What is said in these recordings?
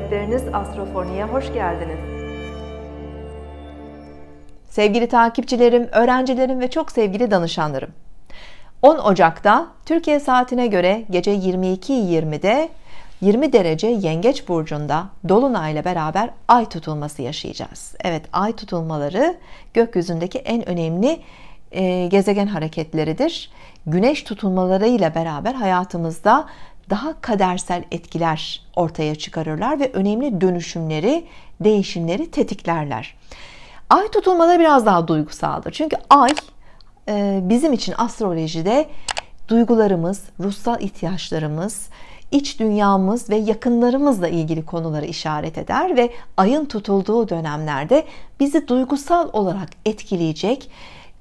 rehberiniz Astrofoni'ye hoş geldiniz. Sevgili takipçilerim, öğrencilerim ve çok sevgili danışanlarım. 10 Ocak'ta Türkiye saatine göre gece 22.20'de 20 derece Yengeç burcunda dolunay ile beraber ay tutulması yaşayacağız. Evet, ay tutulmaları gökyüzündeki en önemli e, gezegen hareketleridir. Güneş tutulmaları ile beraber hayatımızda daha kadersel etkiler ortaya çıkarırlar ve önemli dönüşümleri, değişimleri tetiklerler. Ay tutulmaları biraz daha duygusaldır. Çünkü ay e, bizim için astrolojide duygularımız, ruhsal ihtiyaçlarımız, iç dünyamız ve yakınlarımızla ilgili konuları işaret eder ve ayın tutulduğu dönemlerde bizi duygusal olarak etkileyecek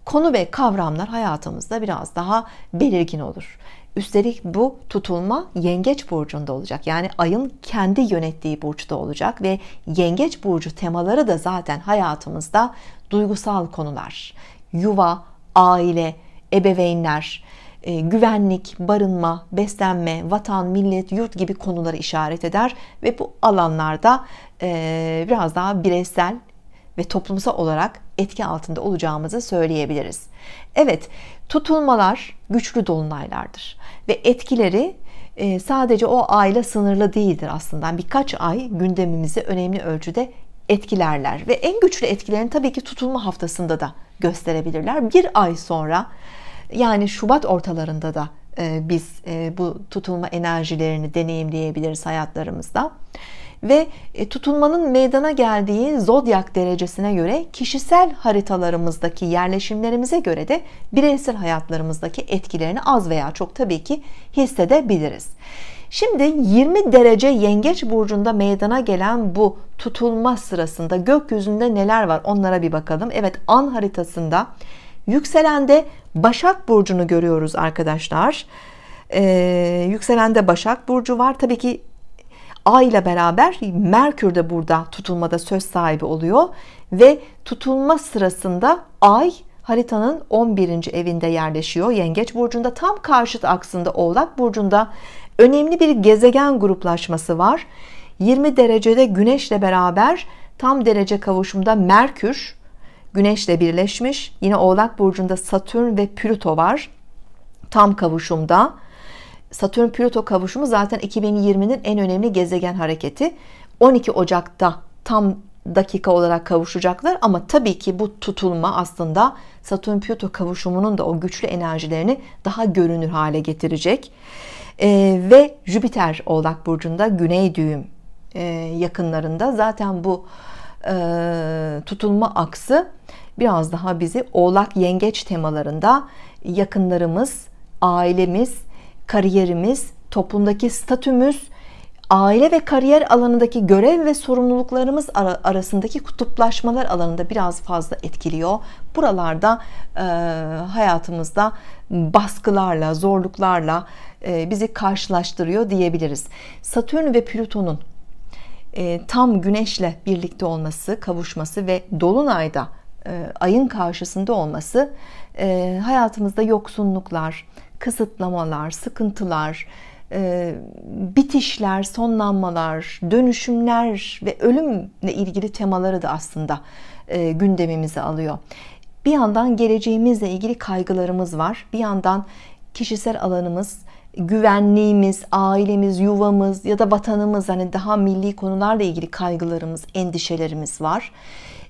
konu ve kavramlar hayatımızda biraz daha belirgin olur. Üstelik bu tutulma yengeç burcunda olacak. Yani ayın kendi yönettiği burçta olacak ve yengeç burcu temaları da zaten hayatımızda duygusal konular. Yuva, aile, ebeveynler, e, güvenlik, barınma, beslenme, vatan, millet, yurt gibi konuları işaret eder ve bu alanlarda e, biraz daha bireysel ve toplumsal olarak etki altında olacağımızı söyleyebiliriz. Evet, tutulmalar güçlü dolunaylardır ve etkileri e, sadece o ayla sınırlı değildir aslında. Birkaç ay gündemimizi önemli ölçüde etkilerler ve en güçlü etkilerini tabii ki tutulma haftasında da gösterebilirler. Bir ay sonra yani Şubat ortalarında da e, biz e, bu tutulma enerjilerini deneyimleyebiliriz hayatlarımızda ve e, tutulmanın meydana geldiği zodyak derecesine göre kişisel haritalarımızdaki yerleşimlerimize göre de bireysel hayatlarımızdaki etkilerini az veya çok tabii ki hissedebiliriz. Şimdi 20 derece yengeç burcunda meydana gelen bu tutulma sırasında gökyüzünde neler var onlara bir bakalım. Evet an haritasında yükselende Başak Burcu'nu görüyoruz arkadaşlar. Ee, yükselende Başak Burcu var. Tabii ki Ay ile beraber Merkür de burada tutulmada söz sahibi oluyor ve tutulma sırasında Ay haritanın 11. evinde yerleşiyor. Yengeç burcunda tam karşıt aksında Oğlak burcunda önemli bir gezegen gruplaşması var. 20 derecede Güneşle beraber tam derece kavuşumda Merkür Güneşle birleşmiş. Yine Oğlak burcunda Satürn ve Plüto var. Tam kavuşumda. Satürn Plüto kavuşumu zaten 2020'nin en önemli gezegen hareketi. 12 Ocak'ta tam dakika olarak kavuşacaklar ama tabii ki bu tutulma aslında Satürn Plüto kavuşumunun da o güçlü enerjilerini daha görünür hale getirecek. Ee, ve Jüpiter Oğlak burcunda Güney düğüm e, yakınlarında zaten bu e, tutulma aksı biraz daha bizi Oğlak Yengeç temalarında yakınlarımız, ailemiz kariyerimiz, toplumdaki statümüz, aile ve kariyer alanındaki görev ve sorumluluklarımız arasındaki kutuplaşmalar alanında biraz fazla etkiliyor. Buralarda e, hayatımızda baskılarla, zorluklarla e, bizi karşılaştırıyor diyebiliriz. Satürn ve Plüton'un e, tam Güneş'le birlikte olması, kavuşması ve Dolunay'da e, ayın karşısında olması e, hayatımızda yoksunluklar, kısıtlamalar, sıkıntılar, e, bitişler, sonlanmalar, dönüşümler ve ölümle ilgili temaları da aslında e, gündemimize alıyor. Bir yandan geleceğimizle ilgili kaygılarımız var. Bir yandan kişisel alanımız, güvenliğimiz, ailemiz, yuvamız ya da vatanımız hani daha milli konularla ilgili kaygılarımız, endişelerimiz var.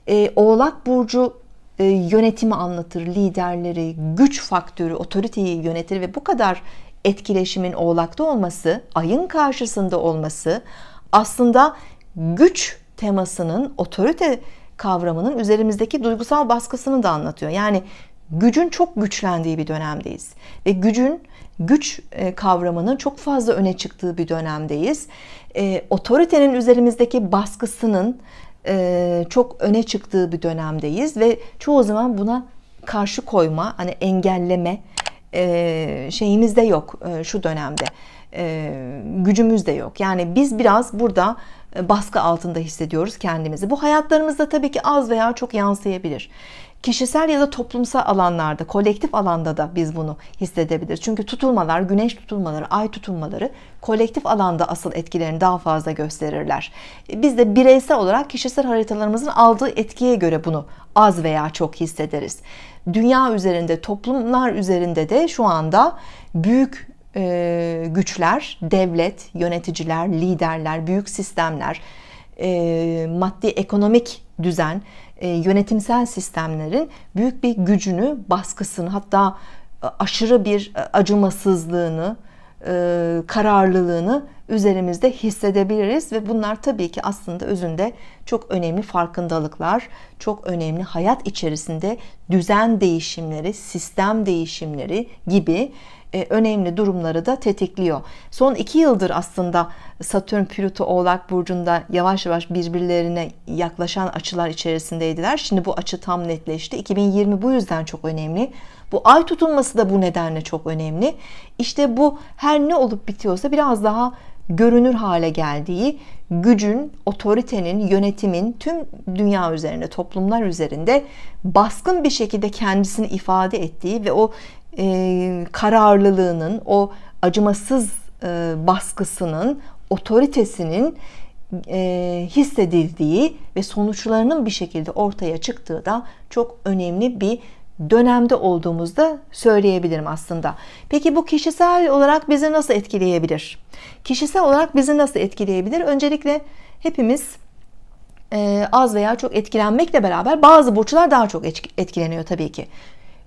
E, Oğlak burcu e, yönetimi anlatır, liderleri, güç faktörü, otoriteyi yönetir ve bu kadar etkileşimin oğlakta olması, ayın karşısında olması aslında güç temasının, otorite kavramının üzerimizdeki duygusal baskısını da anlatıyor. Yani gücün çok güçlendiği bir dönemdeyiz ve gücün güç e, kavramının çok fazla öne çıktığı bir dönemdeyiz. E, otoritenin üzerimizdeki baskısının e, çok öne çıktığı bir dönemdeyiz ve çoğu zaman buna karşı koyma, hani engelleme e, şeyimiz de yok e, şu dönemde. E, gücümüz de yok. Yani biz biraz burada e, baskı altında hissediyoruz kendimizi. Bu hayatlarımızda tabii ki az veya çok yansıyabilir. Kişisel ya da toplumsal alanlarda, kolektif alanda da biz bunu hissedebiliriz. Çünkü tutulmalar, güneş tutulmaları, ay tutulmaları kolektif alanda asıl etkilerini daha fazla gösterirler. E, biz de bireysel olarak kişisel haritalarımızın aldığı etkiye göre bunu az veya çok hissederiz. Dünya üzerinde, toplumlar üzerinde de şu anda büyük e, güçler, devlet, yöneticiler, liderler, büyük sistemler, e, maddi ekonomik düzen, e, yönetimsel sistemlerin büyük bir gücünü, baskısını, hatta aşırı bir acımasızlığını, e, kararlılığını üzerimizde hissedebiliriz ve bunlar tabii ki aslında özünde çok önemli farkındalıklar, çok önemli hayat içerisinde düzen değişimleri, sistem değişimleri gibi e, önemli durumları da tetikliyor. Son iki yıldır aslında Satürn, Plüto, Oğlak Burcu'nda yavaş yavaş birbirlerine yaklaşan açılar içerisindeydiler. Şimdi bu açı tam netleşti. 2020 bu yüzden çok önemli. Bu ay tutulması da bu nedenle çok önemli. İşte bu her ne olup bitiyorsa biraz daha görünür hale geldiği, gücün, otoritenin, yönetimin tüm dünya üzerinde, toplumlar üzerinde baskın bir şekilde kendisini ifade ettiği ve o e, kararlılığının, o acımasız e, baskısının, otoritesinin e, hissedildiği ve sonuçlarının bir şekilde ortaya çıktığı da çok önemli bir dönemde olduğumuzda söyleyebilirim aslında. Peki bu kişisel olarak bizi nasıl etkileyebilir? Kişisel olarak bizi nasıl etkileyebilir? Öncelikle hepimiz e, az veya çok etkilenmekle beraber bazı burçlar daha çok etkileniyor tabii ki.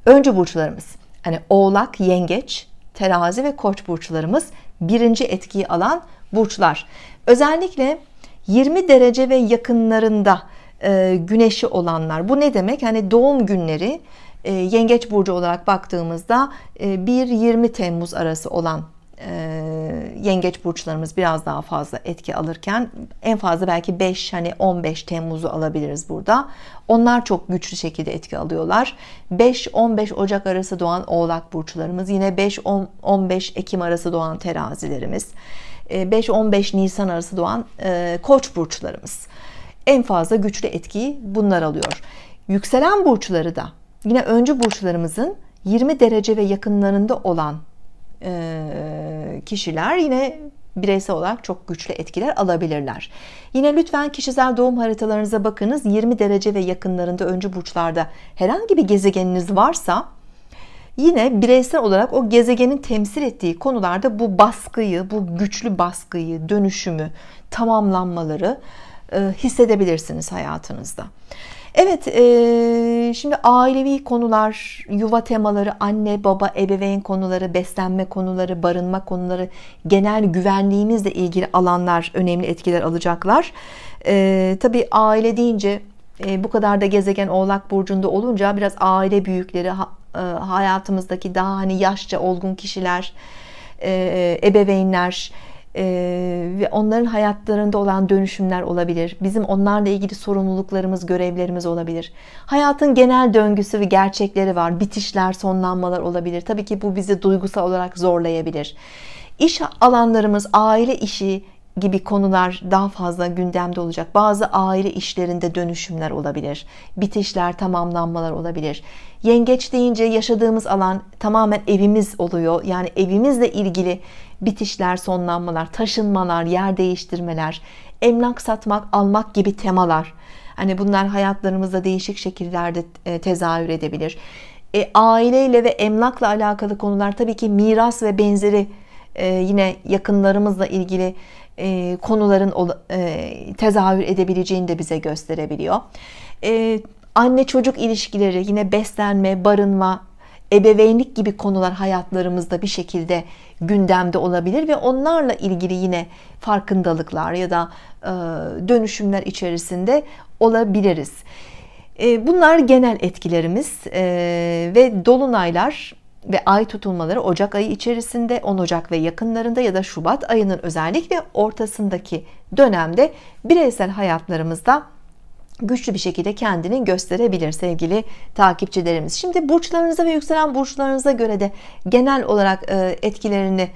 Önce burçlarımız hani oğlak, yengeç, terazi ve koç burçlarımız birinci etkiyi alan burçlar. Özellikle 20 derece ve yakınlarında e, güneşi olanlar. Bu ne demek? Hani doğum günleri e, yengeç burcu olarak baktığımızda e, 1-20 Temmuz arası olan yengeç burçlarımız biraz daha fazla etki alırken en fazla belki 5 hani 15 Temmuz'u alabiliriz burada. Onlar çok güçlü şekilde etki alıyorlar. 5-15 Ocak arası doğan oğlak burçlarımız yine 5-15 Ekim arası doğan terazilerimiz 5-15 Nisan arası doğan koç burçlarımız en fazla güçlü etkiyi bunlar alıyor. Yükselen burçları da yine öncü burçlarımızın 20 derece ve yakınlarında olan kişiler yine bireysel olarak çok güçlü etkiler alabilirler. Yine lütfen kişisel doğum haritalarınıza bakınız. 20 derece ve yakınlarında öncü burçlarda herhangi bir gezegeniniz varsa yine bireysel olarak o gezegenin temsil ettiği konularda bu baskıyı, bu güçlü baskıyı, dönüşümü, tamamlanmaları hissedebilirsiniz hayatınızda. Evet, e, şimdi ailevi konular, yuva temaları, anne, baba, ebeveyn konuları, beslenme konuları, barınma konuları, genel güvenliğimizle ilgili alanlar önemli etkiler alacaklar. E, tabii aile deyince e, bu kadar da gezegen Oğlak Burcu'nda olunca biraz aile büyükleri, ha, e, hayatımızdaki daha hani yaşça olgun kişiler, e, ebeveynler, ebeveynler, ee, ve onların hayatlarında olan dönüşümler olabilir. Bizim onlarla ilgili sorumluluklarımız, görevlerimiz olabilir. Hayatın genel döngüsü ve gerçekleri var. Bitişler, sonlanmalar olabilir. Tabii ki bu bizi duygusal olarak zorlayabilir. İş alanlarımız, aile işi gibi konular daha fazla gündemde olacak. Bazı aile işlerinde dönüşümler olabilir. Bitişler, tamamlanmalar olabilir. Yengeç deyince yaşadığımız alan tamamen evimiz oluyor. Yani evimizle ilgili bitişler, sonlanmalar, taşınmalar, yer değiştirmeler, emlak satmak, almak gibi temalar. Hani bunlar hayatlarımızda değişik şekillerde e, tezahür edebilir. E, aileyle ve emlakla alakalı konular tabii ki miras ve benzeri e, yine yakınlarımızla ilgili e, konuların e, tezahür edebileceğini de bize gösterebiliyor. E, anne çocuk ilişkileri yine beslenme, barınma, ebeveynlik gibi konular hayatlarımızda bir şekilde gündemde olabilir ve onlarla ilgili yine farkındalıklar ya da e, dönüşümler içerisinde olabiliriz. E, bunlar genel etkilerimiz e, ve dolunaylar ve ay tutulmaları Ocak ayı içerisinde 10 Ocak ve yakınlarında ya da Şubat ayının özellikle ortasındaki dönemde bireysel hayatlarımızda güçlü bir şekilde kendini gösterebilir sevgili takipçilerimiz. Şimdi burçlarınıza ve yükselen burçlarınıza göre de genel olarak e, etkilerini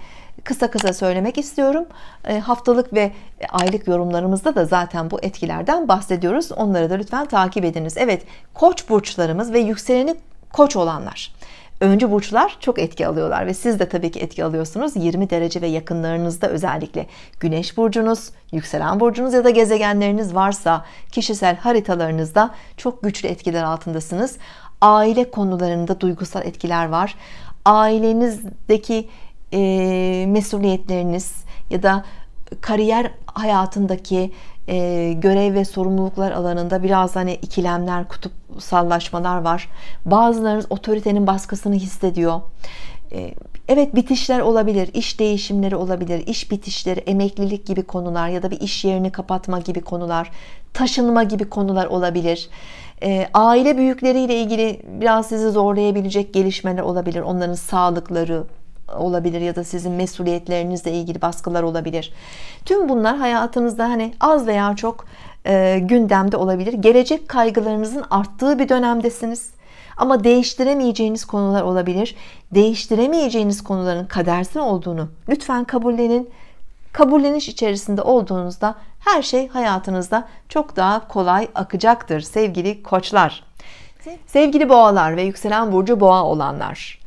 kısa kısa söylemek istiyorum. E, haftalık ve aylık yorumlarımızda da zaten bu etkilerden bahsediyoruz. Onları da lütfen takip ediniz. Evet, Koç burçlarımız ve yükseleni Koç olanlar öncü burçlar çok etki alıyorlar ve siz de tabii ki etki alıyorsunuz. 20 derece ve yakınlarınızda özellikle güneş burcunuz, yükselen burcunuz ya da gezegenleriniz varsa kişisel haritalarınızda çok güçlü etkiler altındasınız. Aile konularında duygusal etkiler var. Ailenizdeki e, mesuliyetleriniz ya da kariyer hayatındaki e, görev ve sorumluluklar alanında biraz hani ikilemler, kutupsallaşmalar var. Bazılarınız otoritenin baskısını hissediyor. E, evet bitişler olabilir, iş değişimleri olabilir, iş bitişleri, emeklilik gibi konular ya da bir iş yerini kapatma gibi konular, taşınma gibi konular olabilir. E, aile büyükleriyle ilgili biraz sizi zorlayabilecek gelişmeler olabilir. Onların sağlıkları, olabilir ya da sizin mesuliyetlerinizle ilgili baskılar olabilir. Tüm bunlar hayatınızda hani az veya çok e, gündemde olabilir. Gelecek kaygılarınızın arttığı bir dönemdesiniz. Ama değiştiremeyeceğiniz konular olabilir. Değiştiremeyeceğiniz konuların kadersin olduğunu lütfen kabullenin. Kabulleniş içerisinde olduğunuzda her şey hayatınızda çok daha kolay akacaktır sevgili koçlar. Sevgili boğalar ve yükselen burcu boğa olanlar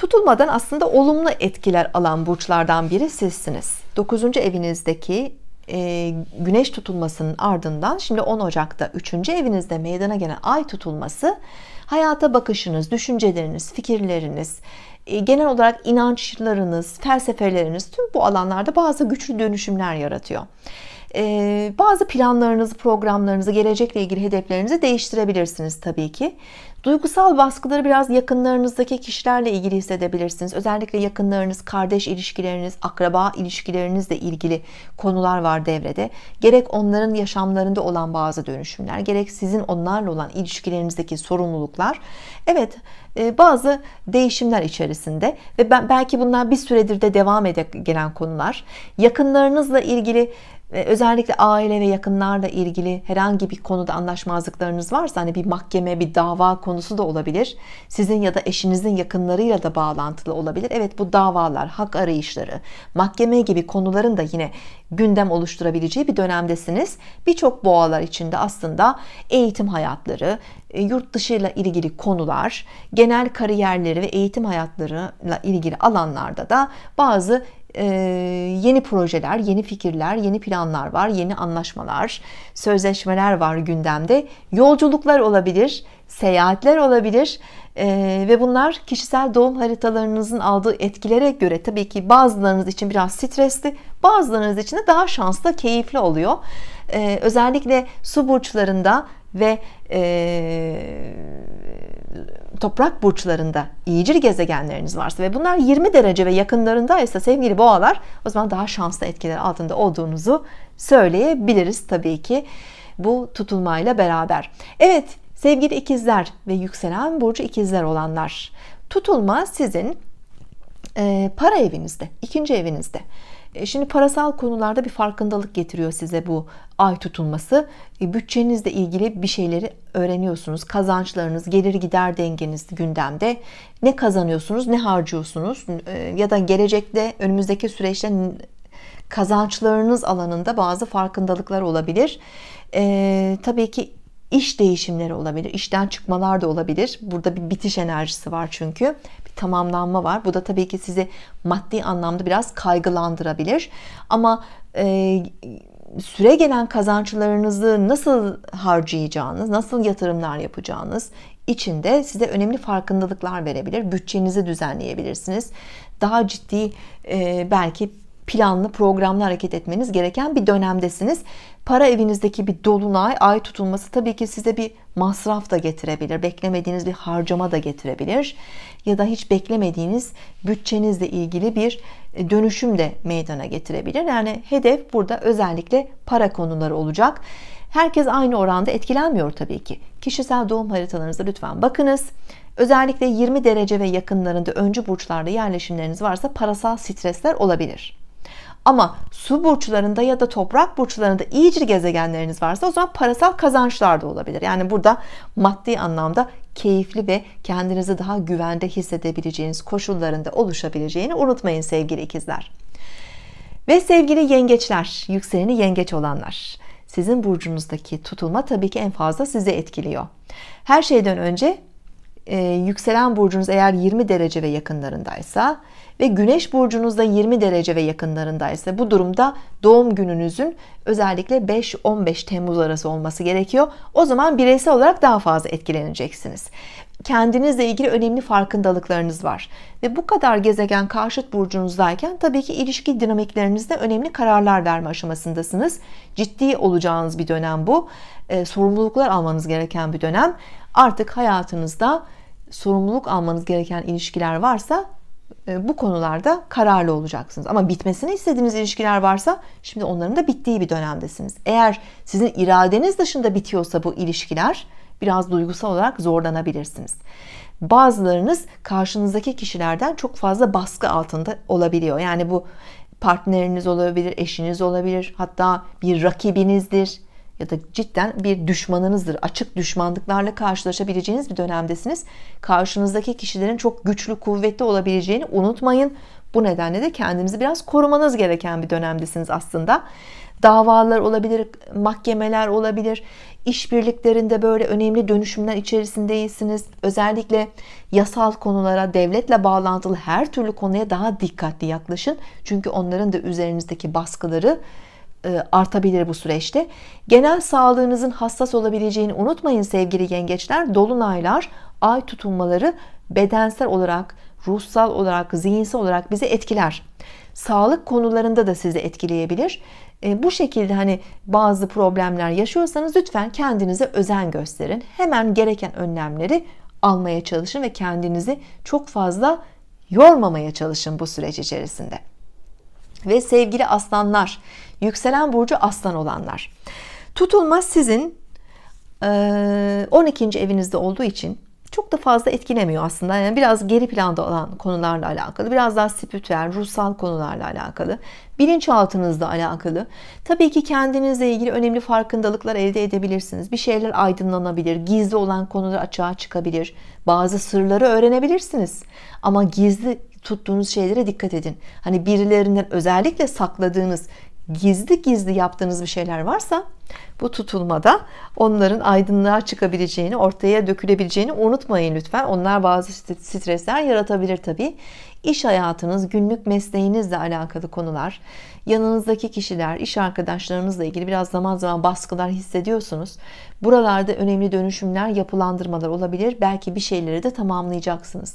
tutulmadan aslında olumlu etkiler alan burçlardan biri sizsiniz. 9. evinizdeki e, güneş tutulmasının ardından şimdi 10 Ocak'ta 3. evinizde meydana gelen ay tutulması hayata bakışınız, düşünceleriniz, fikirleriniz, e, genel olarak inançlarınız, felsefeleriniz tüm bu alanlarda bazı güçlü dönüşümler yaratıyor. E, bazı planlarınızı, programlarınızı, gelecekle ilgili hedeflerinizi değiştirebilirsiniz tabii ki. Duygusal baskıları biraz yakınlarınızdaki kişilerle ilgili hissedebilirsiniz. Özellikle yakınlarınız, kardeş ilişkileriniz, akraba ilişkilerinizle ilgili konular var devrede. Gerek onların yaşamlarında olan bazı dönüşümler, gerek sizin onlarla olan ilişkilerinizdeki sorumluluklar. Evet, e, bazı değişimler içerisinde ve belki bunlar bir süredir de devam ede gelen konular. Yakınlarınızla ilgili özellikle aile ve yakınlarla ilgili herhangi bir konuda anlaşmazlıklarınız varsa hani bir mahkeme bir dava konusu da olabilir sizin ya da eşinizin yakınlarıyla da bağlantılı olabilir evet bu davalar hak arayışları mahkeme gibi konuların da yine gündem oluşturabileceği bir dönemdesiniz birçok boğalar içinde aslında eğitim hayatları e, yurt dışıyla ilgili konular genel kariyerleri ve eğitim hayatlarıyla ilgili alanlarda da bazı e, yeni projeler, yeni fikirler, yeni planlar var, yeni anlaşmalar, sözleşmeler var gündemde. Yolculuklar olabilir, seyahatler olabilir e, ve bunlar kişisel doğum haritalarınızın aldığı etkilere göre tabii ki bazılarınız için biraz stresli, bazılarınız için de daha şanslı, keyifli oluyor. E, özellikle su burçlarında ve e, toprak burçlarında iyicil gezegenleriniz varsa ve bunlar 20 derece ve yakınlarında ise sevgili boğalar o zaman daha şanslı etkiler altında olduğunuzu söyleyebiliriz tabii ki bu tutulmayla beraber. Evet sevgili ikizler ve yükselen burcu ikizler olanlar tutulma sizin e, para evinizde ikinci evinizde e, şimdi parasal konularda bir farkındalık getiriyor size bu ay tutulması. E, bütçenizle ilgili bir şeyleri öğreniyorsunuz. Kazançlarınız, gelir gider dengeniz gündemde. Ne kazanıyorsunuz, ne harcıyorsunuz e, ya da gelecekte önümüzdeki süreçte kazançlarınız alanında bazı farkındalıklar olabilir. Ee, tabii ki İş değişimleri olabilir, işten çıkmalar da olabilir. Burada bir bitiş enerjisi var çünkü. Bir tamamlanma var. Bu da tabii ki sizi maddi anlamda biraz kaygılandırabilir. Ama e, süre gelen kazançlarınızı nasıl harcayacağınız, nasıl yatırımlar yapacağınız içinde size önemli farkındalıklar verebilir. Bütçenizi düzenleyebilirsiniz. Daha ciddi e, belki planlı programlı hareket etmeniz gereken bir dönemdesiniz. Para evinizdeki bir dolunay ay tutulması tabii ki size bir masraf da getirebilir. Beklemediğiniz bir harcama da getirebilir. Ya da hiç beklemediğiniz bütçenizle ilgili bir e, dönüşüm de meydana getirebilir. Yani hedef burada özellikle para konuları olacak. Herkes aynı oranda etkilenmiyor tabii ki. Kişisel doğum haritalarınıza lütfen bakınız. Özellikle 20 derece ve yakınlarında öncü burçlarda yerleşimleriniz varsa parasal stresler olabilir. Ama su burçlarında ya da toprak burçlarında iyicil gezegenleriniz varsa o zaman parasal kazançlar da olabilir. Yani burada maddi anlamda keyifli ve kendinizi daha güvende hissedebileceğiniz koşullarında oluşabileceğini unutmayın sevgili ikizler. Ve sevgili yengeçler, yükseleni yengeç olanlar. Sizin burcunuzdaki tutulma tabii ki en fazla sizi etkiliyor. Her şeyden önce e, yükselen burcunuz eğer 20 derece ve yakınlarındaysa ve güneş burcunuzda 20 derece ve yakınlarındaysa bu durumda doğum gününüzün özellikle 5-15 Temmuz arası olması gerekiyor. O zaman bireysel olarak daha fazla etkileneceksiniz. Kendinizle ilgili önemli farkındalıklarınız var. Ve bu kadar gezegen karşıt burcunuzdayken tabii ki ilişki dinamiklerinizde önemli kararlar verme aşamasındasınız. Ciddi olacağınız bir dönem bu. E, sorumluluklar almanız gereken bir dönem. Artık hayatınızda sorumluluk almanız gereken ilişkiler varsa e, bu konularda kararlı olacaksınız. Ama bitmesini istediğiniz ilişkiler varsa şimdi onların da bittiği bir dönemdesiniz. Eğer sizin iradeniz dışında bitiyorsa bu ilişkiler biraz duygusal olarak zorlanabilirsiniz. Bazılarınız karşınızdaki kişilerden çok fazla baskı altında olabiliyor. Yani bu partneriniz olabilir, eşiniz olabilir, hatta bir rakibinizdir ya da cidden bir düşmanınızdır. Açık düşmanlıklarla karşılaşabileceğiniz bir dönemdesiniz. Karşınızdaki kişilerin çok güçlü, kuvvetli olabileceğini unutmayın. Bu nedenle de kendinizi biraz korumanız gereken bir dönemdesiniz aslında. Davalar olabilir, mahkemeler olabilir. İşbirliklerinde böyle önemli dönüşümler içerisindeyisiniz. Özellikle yasal konulara, devletle bağlantılı her türlü konuya daha dikkatli yaklaşın. Çünkü onların da üzerinizdeki baskıları e, artabilir bu süreçte. Genel sağlığınızın hassas olabileceğini unutmayın sevgili yengeçler. Dolunaylar, ay tutulmaları bedensel olarak, ruhsal olarak, zihinsel olarak bizi etkiler. Sağlık konularında da sizi etkileyebilir. E, bu şekilde hani bazı problemler yaşıyorsanız lütfen kendinize özen gösterin. Hemen gereken önlemleri almaya çalışın ve kendinizi çok fazla yormamaya çalışın bu süreç içerisinde. Ve sevgili aslanlar, yükselen burcu aslan olanlar. Tutulma sizin 12. E, evinizde olduğu için çok da fazla etkilemiyor aslında. Yani biraz geri planda olan konularla alakalı, biraz daha spiritüel, ruhsal konularla alakalı, bilinçaltınızla alakalı. Tabii ki kendinizle ilgili önemli farkındalıklar elde edebilirsiniz. Bir şeyler aydınlanabilir, gizli olan konular açığa çıkabilir, bazı sırları öğrenebilirsiniz. Ama gizli tuttuğunuz şeylere dikkat edin. Hani birilerinden özellikle sakladığınız, gizli gizli yaptığınız bir şeyler varsa bu tutulmada onların aydınlığa çıkabileceğini, ortaya dökülebileceğini unutmayın lütfen. Onlar bazı stresler yaratabilir tabii. İş hayatınız, günlük mesleğinizle alakalı konular, yanınızdaki kişiler, iş arkadaşlarınızla ilgili biraz zaman zaman baskılar hissediyorsunuz. Buralarda önemli dönüşümler, yapılandırmalar olabilir. Belki bir şeyleri de tamamlayacaksınız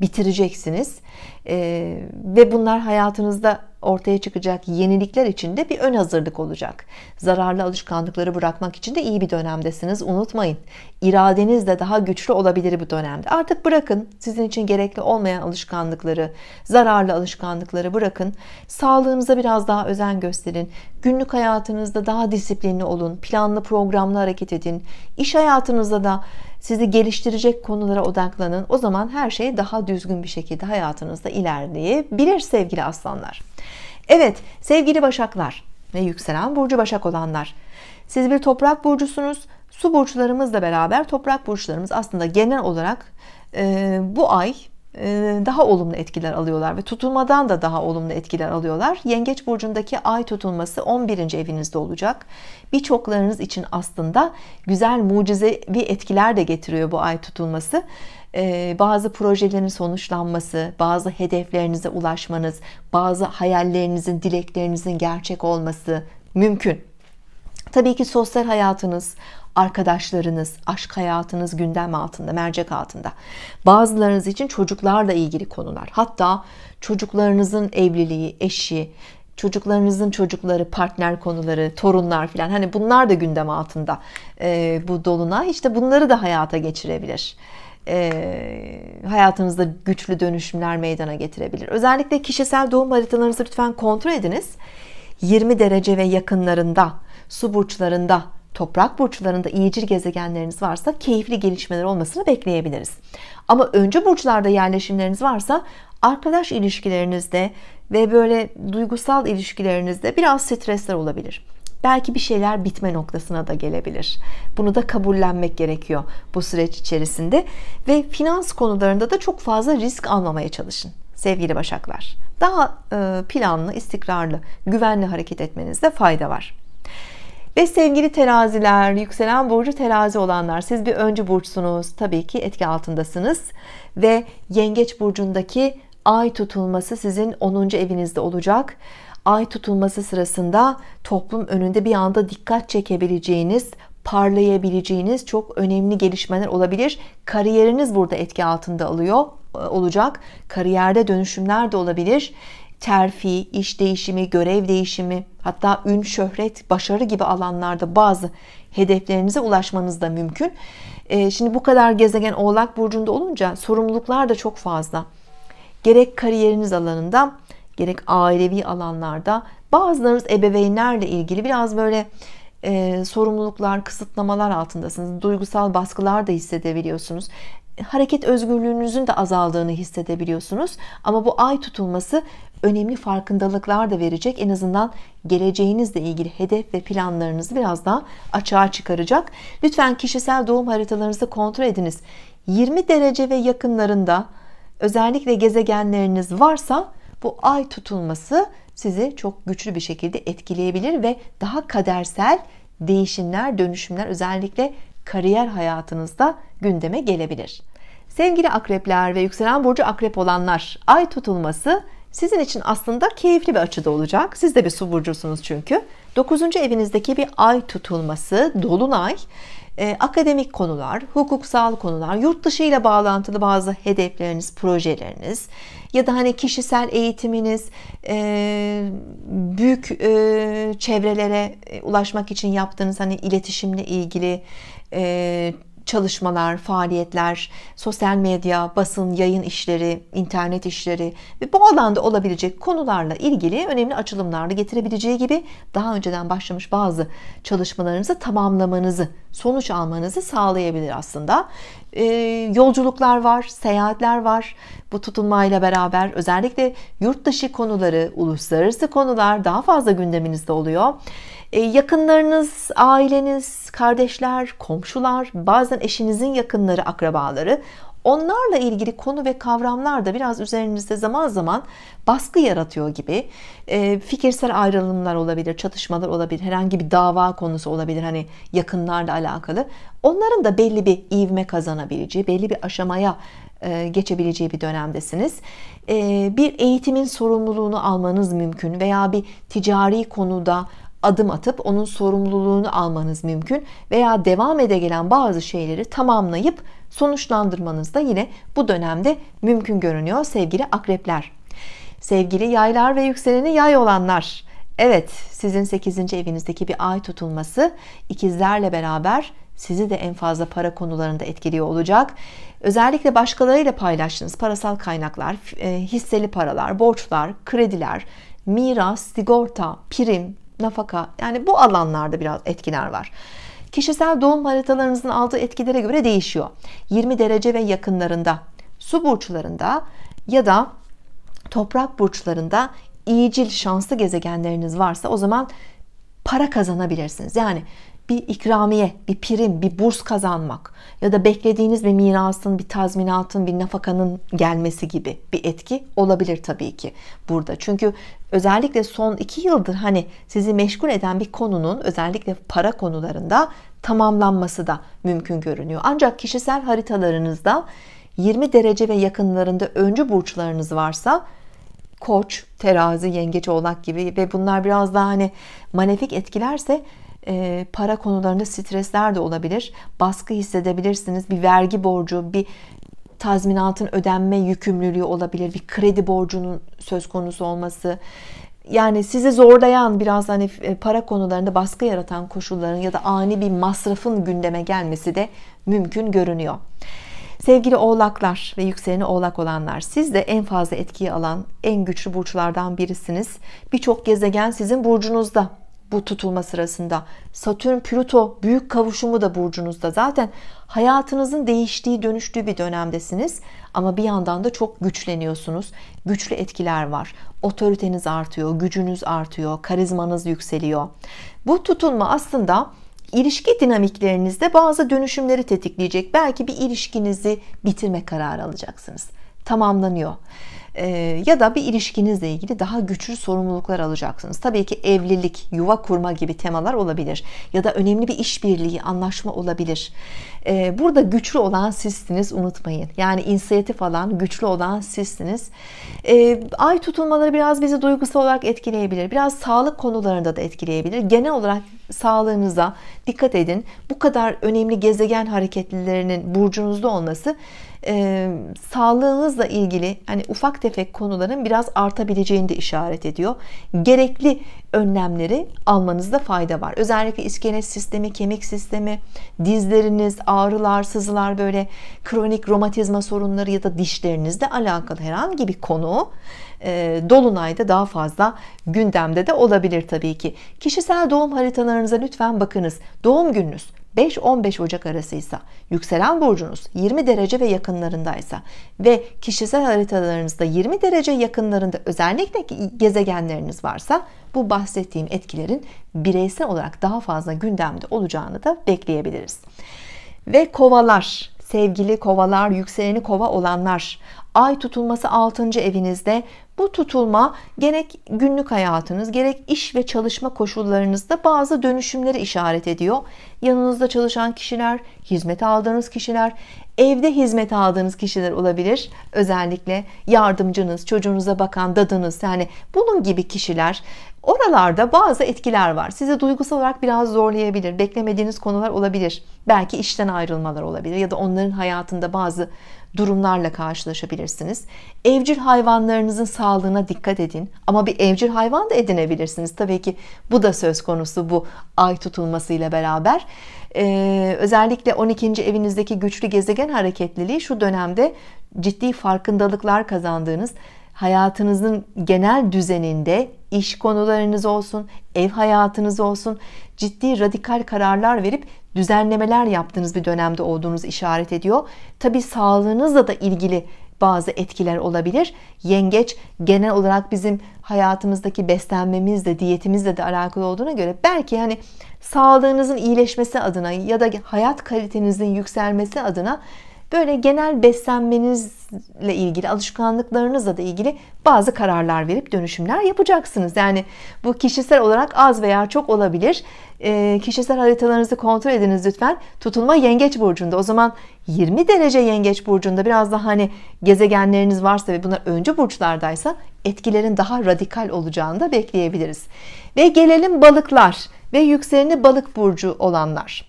bitireceksiniz. Ee, ve bunlar hayatınızda ortaya çıkacak yenilikler için de bir ön hazırlık olacak. Zararlı alışkanlıkları bırakmak için de iyi bir dönemdesiniz. Unutmayın. İradeniz de daha güçlü olabilir bu dönemde. Artık bırakın sizin için gerekli olmayan alışkanlıkları, zararlı alışkanlıkları bırakın. Sağlığınıza biraz daha özen gösterin. Günlük hayatınızda daha disiplinli olun. Planlı programlı hareket edin. İş hayatınızda da sizi geliştirecek konulara odaklanın. O zaman her şey daha düzgün bir şekilde hayatınızda ilerleyebilir sevgili aslanlar. Evet sevgili başaklar ve yükselen burcu başak olanlar. Siz bir toprak burcusunuz. Su burçlarımızla beraber toprak burçlarımız aslında genel olarak e, bu ay e, daha olumlu etkiler alıyorlar ve tutulmadan da daha olumlu etkiler alıyorlar. Yengeç burcundaki ay tutulması 11. evinizde olacak. Birçoklarınız için aslında güzel mucizevi etkiler de getiriyor bu ay tutulması. E, bazı projelerin sonuçlanması, bazı hedeflerinize ulaşmanız, bazı hayallerinizin, dileklerinizin gerçek olması mümkün. Tabii ki sosyal hayatınız, arkadaşlarınız, aşk hayatınız gündem altında, mercek altında. Bazılarınız için çocuklarla ilgili konular. Hatta çocuklarınızın evliliği, eşi, çocuklarınızın çocukları, partner konuları, torunlar filan hani bunlar da gündem altında e, bu dolunay. işte bunları da hayata geçirebilir. E, hayatınızda güçlü dönüşümler meydana getirebilir. Özellikle kişisel doğum haritalarınızı lütfen kontrol ediniz. 20 derece ve yakınlarında, su burçlarında toprak burçlarında iyicil gezegenleriniz varsa keyifli gelişmeler olmasını bekleyebiliriz. Ama önce burçlarda yerleşimleriniz varsa arkadaş ilişkilerinizde ve böyle duygusal ilişkilerinizde biraz stresler olabilir. Belki bir şeyler bitme noktasına da gelebilir. Bunu da kabullenmek gerekiyor bu süreç içerisinde ve finans konularında da çok fazla risk almamaya çalışın sevgili başaklar. Daha planlı, istikrarlı, güvenli hareket etmenizde fayda var. Ve sevgili teraziler, yükselen burcu terazi olanlar, siz bir önce burçsunuz. Tabii ki etki altındasınız. Ve yengeç burcundaki ay tutulması sizin 10. evinizde olacak. Ay tutulması sırasında toplum önünde bir anda dikkat çekebileceğiniz, parlayabileceğiniz çok önemli gelişmeler olabilir. Kariyeriniz burada etki altında alıyor e, olacak. Kariyerde dönüşümler de olabilir terfi, iş değişimi, görev değişimi, hatta ün, şöhret, başarı gibi alanlarda bazı hedeflerinize ulaşmanız da mümkün. Ee, şimdi bu kadar gezegen Oğlak burcunda olunca sorumluluklar da çok fazla. Gerek kariyeriniz alanında, gerek ailevi alanlarda bazılarınız ebeveynlerle ilgili biraz böyle e, sorumluluklar, kısıtlamalar altındasınız. Duygusal baskılar da hissedebiliyorsunuz hareket özgürlüğünüzün de azaldığını hissedebiliyorsunuz. Ama bu ay tutulması önemli farkındalıklar da verecek. En azından geleceğinizle ilgili hedef ve planlarınızı biraz daha açığa çıkaracak. Lütfen kişisel doğum haritalarınızı kontrol ediniz. 20 derece ve yakınlarında özellikle gezegenleriniz varsa bu ay tutulması sizi çok güçlü bir şekilde etkileyebilir ve daha kadersel değişimler, dönüşümler özellikle kariyer hayatınızda gündeme gelebilir. Sevgili akrepler ve yükselen burcu akrep olanlar ay tutulması sizin için aslında keyifli bir açıda olacak. Siz de bir su burcusunuz çünkü. 9. evinizdeki bir ay tutulması, dolunay, e, akademik konular, hukuksal konular, yurt dışı ile bağlantılı bazı hedefleriniz, projeleriniz ya da hani kişisel eğitiminiz, e, büyük e, çevrelere e, ulaşmak için yaptığınız hani iletişimle ilgili e, çalışmalar, faaliyetler, sosyal medya, basın, yayın işleri, internet işleri ve bu alanda olabilecek konularla ilgili önemli açılımlarla getirebileceği gibi daha önceden başlamış bazı çalışmalarınızı tamamlamanızı, sonuç almanızı sağlayabilir aslında. Ee, yolculuklar var, seyahatler var. Bu tutunmayla beraber özellikle yurt dışı konuları, uluslararası konular daha fazla gündeminizde oluyor. E, yakınlarınız, aileniz, kardeşler, komşular, bazen eşinizin yakınları, akrabaları onlarla ilgili konu ve kavramlar da biraz üzerinizde zaman zaman baskı yaratıyor gibi e, fikirsel ayrılımlar olabilir çatışmalar olabilir herhangi bir dava konusu olabilir hani yakınlarla alakalı onların da belli bir ivme kazanabileceği belli bir aşamaya e, geçebileceği bir dönemdesiniz bir eğitimin sorumluluğunu almanız mümkün veya bir ticari konuda adım atıp onun sorumluluğunu almanız mümkün veya devam ede gelen bazı şeyleri tamamlayıp sonuçlandırmanız da yine bu dönemde mümkün görünüyor sevgili akrepler. Sevgili yaylar ve yükseleni yay olanlar. Evet sizin 8. evinizdeki bir ay tutulması ikizlerle beraber sizi de en fazla para konularında etkiliyor olacak. Özellikle başkalarıyla paylaştığınız parasal kaynaklar, e, hisseli paralar, borçlar, krediler, miras, sigorta, prim, nafaka yani bu alanlarda biraz etkiler var. Kişisel doğum haritalarınızın aldığı etkilere göre değişiyor. 20 derece ve yakınlarında, su burçlarında ya da toprak burçlarında iyicil şanslı gezegenleriniz varsa o zaman para kazanabilirsiniz. Yani bir ikramiye, bir prim, bir burs kazanmak ya da beklediğiniz bir mirasın, bir tazminatın, bir nafakanın gelmesi gibi bir etki olabilir tabii ki burada. Çünkü özellikle son iki yıldır hani sizi meşgul eden bir konunun özellikle para konularında tamamlanması da mümkün görünüyor. Ancak kişisel haritalarınızda 20 derece ve yakınlarında öncü burçlarınız varsa koç, terazi, yengeç, oğlak gibi ve bunlar biraz daha hani manefik etkilerse e, para konularında stresler de olabilir. Baskı hissedebilirsiniz. Bir vergi borcu, bir tazminatın ödenme yükümlülüğü olabilir. Bir kredi borcunun söz konusu olması. Yani sizi zorlayan biraz hani e, para konularında baskı yaratan koşulların ya da ani bir masrafın gündeme gelmesi de mümkün görünüyor. Sevgili oğlaklar ve yükseleni oğlak olanlar siz de en fazla etkiyi alan en güçlü burçlardan birisiniz. Birçok gezegen sizin burcunuzda bu tutulma sırasında. Satürn Plüto büyük kavuşumu da burcunuzda. Zaten hayatınızın değiştiği, dönüştüğü bir dönemdesiniz ama bir yandan da çok güçleniyorsunuz. Güçlü etkiler var. Otoriteniz artıyor, gücünüz artıyor, karizmanız yükseliyor. Bu tutulma aslında ilişki dinamiklerinizde bazı dönüşümleri tetikleyecek. Belki bir ilişkinizi bitirme kararı alacaksınız. Tamamlanıyor. Ee, ya da bir ilişkinizle ilgili daha güçlü sorumluluklar alacaksınız. Tabii ki evlilik, yuva kurma gibi temalar olabilir ya da önemli bir işbirliği, anlaşma olabilir. Ee, burada güçlü olan sizsiniz unutmayın. Yani inisiyatif alan, güçlü olan sizsiniz. Ee, ay tutulmaları biraz bizi duygusal olarak etkileyebilir. Biraz sağlık konularında da etkileyebilir. Genel olarak sağlığınıza dikkat edin. Bu kadar önemli gezegen hareketlilerinin burcunuzda olması e, sağlığınızla ilgili hani ufak tefek konuların biraz artabileceğini de işaret ediyor. Gerekli önlemleri almanızda fayda var. Özellikle iskelet sistemi, kemik sistemi, dizleriniz, ağrılar, sızılar böyle kronik romatizma sorunları ya da dişlerinizle alakalı herhangi bir konu e, dolunayda daha fazla gündemde de olabilir tabii ki. Kişisel doğum haritalarınıza lütfen bakınız. Doğum gününüz 5-15 Ocak arasıysa, yükselen burcunuz 20 derece ve yakınlarındaysa ve kişisel haritalarınızda 20 derece yakınlarında özellikle gezegenleriniz varsa bu bahsettiğim etkilerin bireysel olarak daha fazla gündemde olacağını da bekleyebiliriz. Ve kovalar, sevgili kovalar, yükseleni kova olanlar Ay tutulması 6. evinizde. Bu tutulma gerek günlük hayatınız, gerek iş ve çalışma koşullarınızda bazı dönüşümleri işaret ediyor. Yanınızda çalışan kişiler, hizmet aldığınız kişiler, evde hizmet aldığınız kişiler olabilir. Özellikle yardımcınız, çocuğunuza bakan dadınız yani bunun gibi kişiler Oralarda bazı etkiler var. Sizi duygusal olarak biraz zorlayabilir. Beklemediğiniz konular olabilir. Belki işten ayrılmalar olabilir ya da onların hayatında bazı durumlarla karşılaşabilirsiniz. Evcil hayvanlarınızın sağlığına dikkat edin ama bir evcil hayvan da edinebilirsiniz. Tabii ki bu da söz konusu bu ay tutulmasıyla beraber. Ee, özellikle 12. evinizdeki güçlü gezegen hareketliliği şu dönemde ciddi farkındalıklar kazandığınız, hayatınızın genel düzeninde iş konularınız olsun, ev hayatınız olsun ciddi radikal kararlar verip düzenlemeler yaptığınız bir dönemde olduğunuz işaret ediyor. Tabi sağlığınızla da ilgili bazı etkiler olabilir. Yengeç genel olarak bizim hayatımızdaki beslenmemizle, diyetimizle de alakalı olduğuna göre belki hani sağlığınızın iyileşmesi adına ya da hayat kalitenizin yükselmesi adına Böyle genel beslenmenizle ilgili, alışkanlıklarınızla da ilgili bazı kararlar verip dönüşümler yapacaksınız. Yani bu kişisel olarak az veya çok olabilir. E, kişisel haritalarınızı kontrol ediniz lütfen. Tutulma yengeç burcunda. O zaman 20 derece yengeç burcunda biraz daha hani gezegenleriniz varsa ve bunlar önce burçlardaysa etkilerin daha radikal olacağını da bekleyebiliriz. Ve gelelim balıklar ve yükseleni balık burcu olanlar.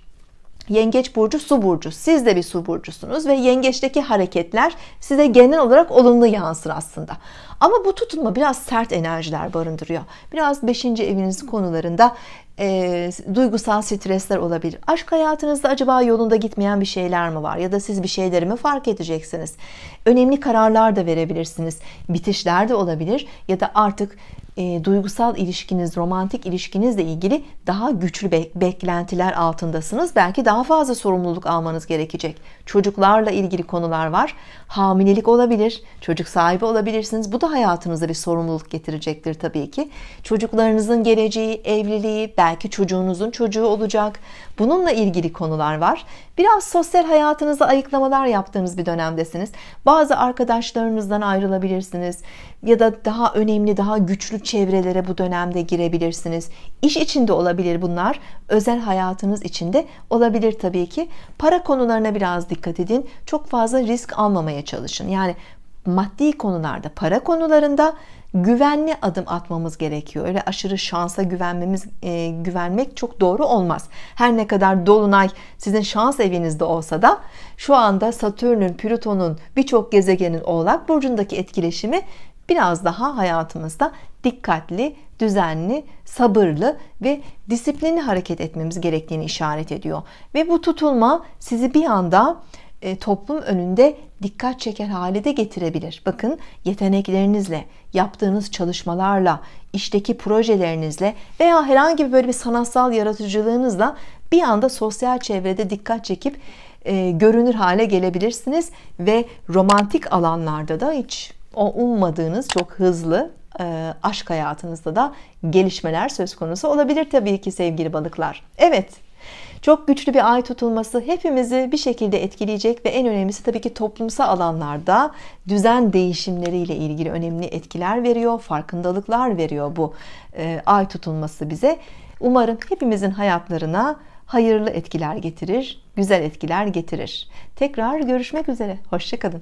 Yengeç burcu su burcu. Siz de bir su burcusunuz ve yengeçteki hareketler size genel olarak olumlu yansır aslında. Ama bu tutulma biraz sert enerjiler barındırıyor. Biraz 5. eviniz konularında e, duygusal stresler olabilir. Aşk hayatınızda acaba yolunda gitmeyen bir şeyler mi var? Ya da siz bir şeyleri mi fark edeceksiniz? Önemli kararlar da verebilirsiniz. Bitişler de olabilir ya da artık e, duygusal ilişkiniz, romantik ilişkinizle ilgili daha güçlü be beklentiler altındasınız. Belki daha fazla sorumluluk almanız gerekecek. Çocuklarla ilgili konular var. Hamilelik olabilir, çocuk sahibi olabilirsiniz. Bu da hayatınıza bir sorumluluk getirecektir tabii ki. Çocuklarınızın geleceği, evliliği, belki çocuğunuzun çocuğu olacak. Bununla ilgili konular var. Biraz sosyal hayatınızda ayıklamalar yaptığınız bir dönemdesiniz. Bazı arkadaşlarınızdan ayrılabilirsiniz ya da daha önemli, daha güçlü çevrelere bu dönemde girebilirsiniz. İş içinde olabilir bunlar. Özel hayatınız içinde olabilir tabii ki. Para konularına biraz dikkat edin. Çok fazla risk almamaya çalışın. Yani maddi konularda, para konularında güvenli adım atmamız gerekiyor. Öyle aşırı şansa güvenmemiz e, güvenmek çok doğru olmaz. Her ne kadar dolunay sizin şans evinizde olsa da şu anda Satürn'ün, Plüton'un, birçok gezegenin Oğlak burcundaki etkileşimi biraz daha hayatımızda dikkatli, düzenli, sabırlı ve disiplinli hareket etmemiz gerektiğini işaret ediyor. Ve bu tutulma sizi bir anda e, toplum önünde dikkat çeker hale de getirebilir. Bakın yeteneklerinizle, yaptığınız çalışmalarla, işteki projelerinizle veya herhangi bir böyle bir sanatsal yaratıcılığınızla bir anda sosyal çevrede dikkat çekip e, görünür hale gelebilirsiniz ve romantik alanlarda da hiç o ummadığınız çok hızlı e, aşk hayatınızda da gelişmeler söz konusu olabilir tabii ki sevgili balıklar. Evet çok güçlü bir ay tutulması hepimizi bir şekilde etkileyecek ve en önemlisi tabii ki toplumsal alanlarda düzen değişimleriyle ilgili önemli etkiler veriyor, farkındalıklar veriyor bu e, ay tutulması bize. Umarım hepimizin hayatlarına hayırlı etkiler getirir, güzel etkiler getirir. Tekrar görüşmek üzere, hoşçakalın.